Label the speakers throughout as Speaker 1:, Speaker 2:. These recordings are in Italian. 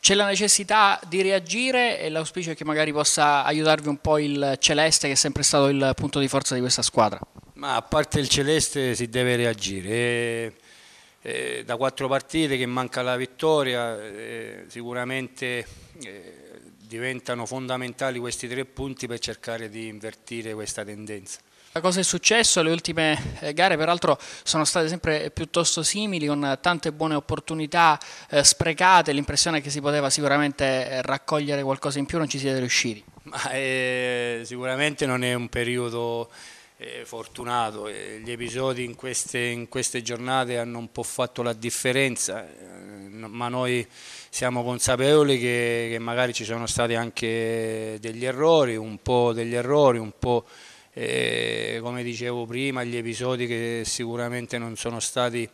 Speaker 1: C'è la necessità di reagire e l'auspicio è che magari possa aiutarvi un po' il Celeste che è sempre stato il punto di forza di questa squadra.
Speaker 2: Ma a parte il Celeste si deve reagire. E, e, da quattro partite che manca la vittoria, e, eh, sicuramente eh, diventano fondamentali questi tre punti per cercare di invertire questa tendenza.
Speaker 1: Cosa è successo? Le ultime eh, gare peraltro sono state sempre piuttosto simili, con tante buone opportunità eh, sprecate, l'impressione che si poteva sicuramente eh, raccogliere qualcosa in più, non ci siete riusciti?
Speaker 2: Ma, eh, sicuramente non è un periodo eh, fortunato, eh, gli episodi in queste, in queste giornate hanno un po' fatto la differenza, ma noi siamo consapevoli che, che, magari ci sono stati anche degli errori, un po' degli errori, un po' eh, come dicevo prima, gli episodi che sicuramente non sono stati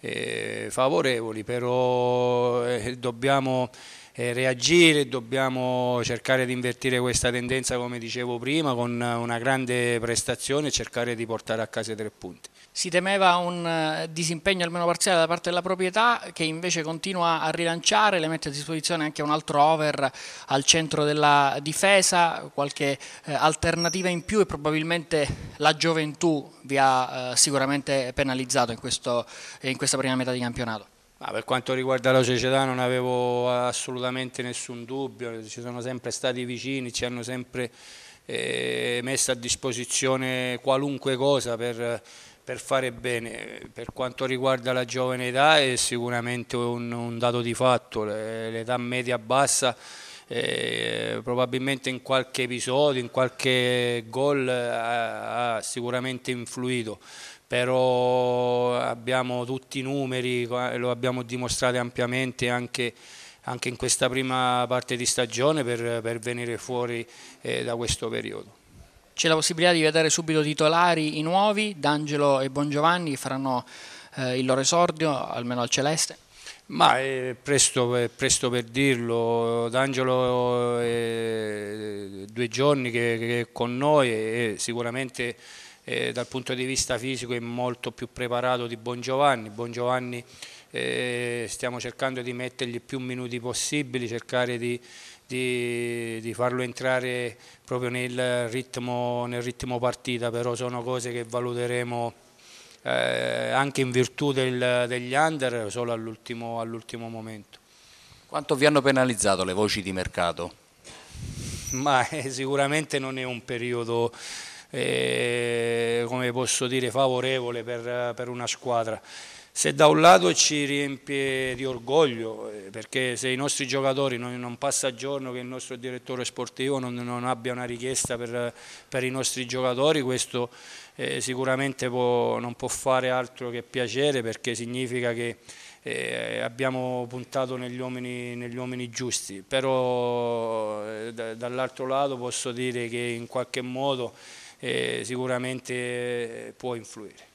Speaker 2: eh, favorevoli, però eh, dobbiamo eh, reagire, dobbiamo cercare di invertire questa tendenza come dicevo prima con una grande prestazione e cercare di portare a casa i tre punti.
Speaker 1: Si temeva un eh, disimpegno almeno parziale da parte della proprietà che invece continua a rilanciare, le mette a disposizione anche un altro over al centro della difesa, qualche eh, alternativa in più e probabilmente la gioventù vi ha eh, sicuramente penalizzato in, questo, in questa prima metà di campionato.
Speaker 2: Ma per quanto riguarda la società non avevo assolutamente nessun dubbio, ci sono sempre stati vicini, ci hanno sempre eh, messo a disposizione qualunque cosa per, per, fare bene. Per quanto riguarda la giovane età è sicuramente un, un dato di fatto, l'età media-bassa eh, probabilmente in qualche episodio, in qualche gol eh, ha, ha sicuramente influito però abbiamo tutti i numeri, lo abbiamo dimostrato ampiamente anche, anche in questa prima parte di stagione per, per venire fuori eh, da questo periodo.
Speaker 1: C'è la possibilità di vedere subito titolari i nuovi, D'Angelo e Bongiovanni faranno eh, il loro esordio, almeno al Celeste?
Speaker 2: Ma è presto, è presto, per dirlo, D'Angelo è due giorni che, che è con noi e sicuramente eh, dal punto di vista fisico è molto più preparato di Bongiovanni. Bongiovanni eh, stiamo cercando di mettergli più minuti possibili, cercare di, di, di farlo entrare proprio nel ritmo, nel ritmo partita, però sono cose che valuteremo eh, anche in virtù del, degli under solo all'ultimo all momento. Quanto vi hanno
Speaker 3: penalizzato le voci di mercato?
Speaker 2: Ma eh, sicuramente non è un periodo eh, come posso dire, favorevole per, per una squadra se da un lato ci riempie di orgoglio, eh, perché se i nostri giocatori non, non passa giorno che il nostro direttore sportivo non, non abbia una richiesta per, per, i nostri giocatori, questo eh, sicuramente può, non può fare altro che piacere perché significa che eh, abbiamo puntato negli uomini, negli uomini giusti, però eh, dall'altro lato posso dire che in qualche modo eh, sicuramente può influire.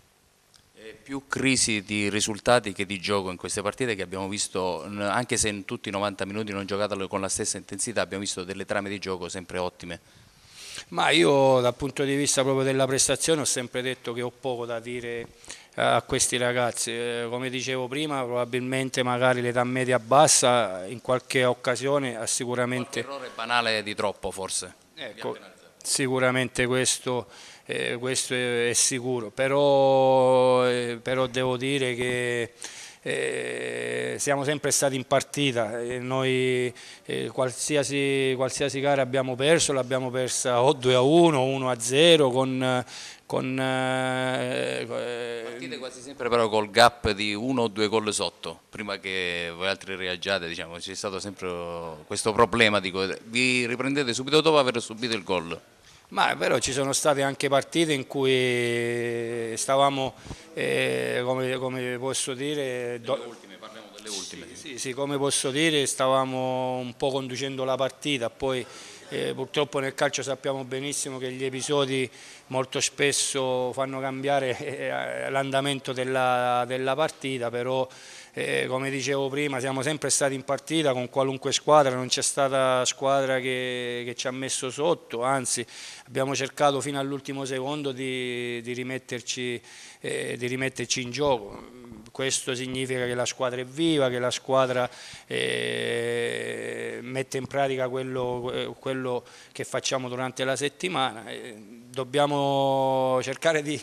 Speaker 2: E più
Speaker 3: crisi di risultati che di gioco in queste partite che abbiamo visto, anche se in tutti i 90 minuti non giocate con la stessa intensità, abbiamo visto delle trame di gioco sempre ottime.
Speaker 2: Ma io dal punto di vista proprio della prestazione ho sempre detto che ho poco da dire a questi ragazzi, eh, come dicevo prima probabilmente magari l'età media bassa in qualche occasione ha sicuramente... Un errore
Speaker 3: banale di troppo forse.
Speaker 2: Ecco, sicuramente questo, eh, questo è, è, sicuro, però, eh, però devo dire che eh, siamo sempre stati in partita, noi eh, qualsiasi, qualsiasi, gara abbiamo perso, l'abbiamo persa o 2 a 1, 1 a 0 con, con eh, eh, partite quasi sempre però
Speaker 3: col gap di uno o due gol sotto prima che voi altri reagiate diciamo c'è stato sempre questo problema dico, vi riprendete subito dopo aver subito il gol
Speaker 2: ma è vero, ci sono state anche partite in cui stavamo, eh, come, come, posso dire... Do... Ultime, parliamo delle ultime. Sì, sì, sì, come posso dire, stavamo un po' conducendo la partita, poi eh, purtroppo nel calcio sappiamo benissimo che gli episodi molto spesso fanno cambiare eh, l'andamento della, della, partita, però eh, come dicevo prima siamo sempre stati in partita con qualunque squadra, non c'è stata squadra che, che, ci ha messo sotto, anzi abbiamo cercato fino all'ultimo secondo di, di, rimetterci, eh, di rimetterci in gioco questo significa che la squadra è viva, che la squadra eh, mette in pratica quello, eh, quello quello che facciamo durante la settimana. Eh, dobbiamo cercare di,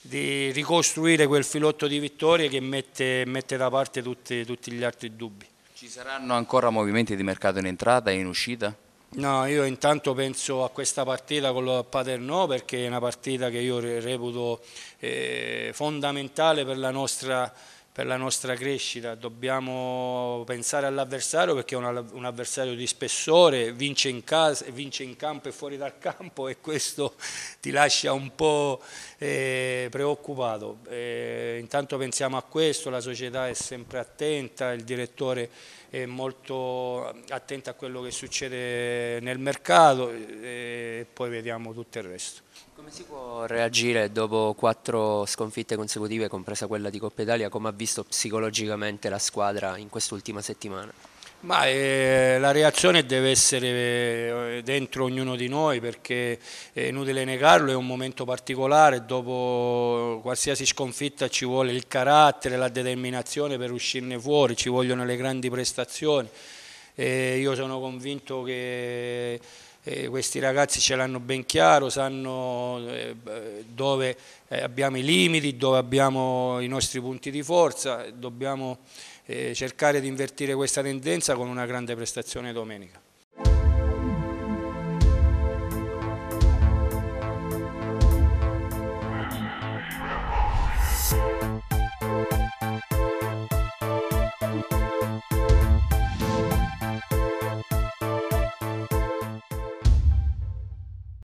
Speaker 2: di ricostruire quel filotto di vittorie che mette, mette da parte tutti, tutti gli altri dubbi. Ci saranno
Speaker 3: ancora movimenti di mercato in entrata e in uscita?
Speaker 2: No, io intanto penso a questa partita con il Paternò perché è una partita che io reputo eh, fondamentale per la nostra per la nostra crescita, dobbiamo pensare all'avversario perché è un, avversario di spessore, vince in, casa, vince in campo e fuori dal campo e questo ti lascia un po' eh, preoccupato. Eh, intanto pensiamo a questo, la società è sempre attenta, il direttore è molto attenta a quello che succede nel mercato e poi vediamo tutto il resto. Come si può reagire
Speaker 3: dopo quattro sconfitte consecutive, compresa quella di Coppa Italia, come ha visto psicologicamente la squadra in quest'ultima settimana?
Speaker 2: Ma eh, la reazione deve essere eh, dentro ognuno di noi perché è eh, inutile negarlo, è un momento particolare, dopo qualsiasi sconfitta ci vuole il carattere, la determinazione per uscirne fuori, ci vogliono le grandi prestazioni. E io sono convinto che eh, questi ragazzi ce l'hanno ben chiaro, sanno eh, dove eh, abbiamo i limiti, dove abbiamo i nostri punti di forza, dobbiamo e cercare di invertire questa tendenza con una grande prestazione domenica.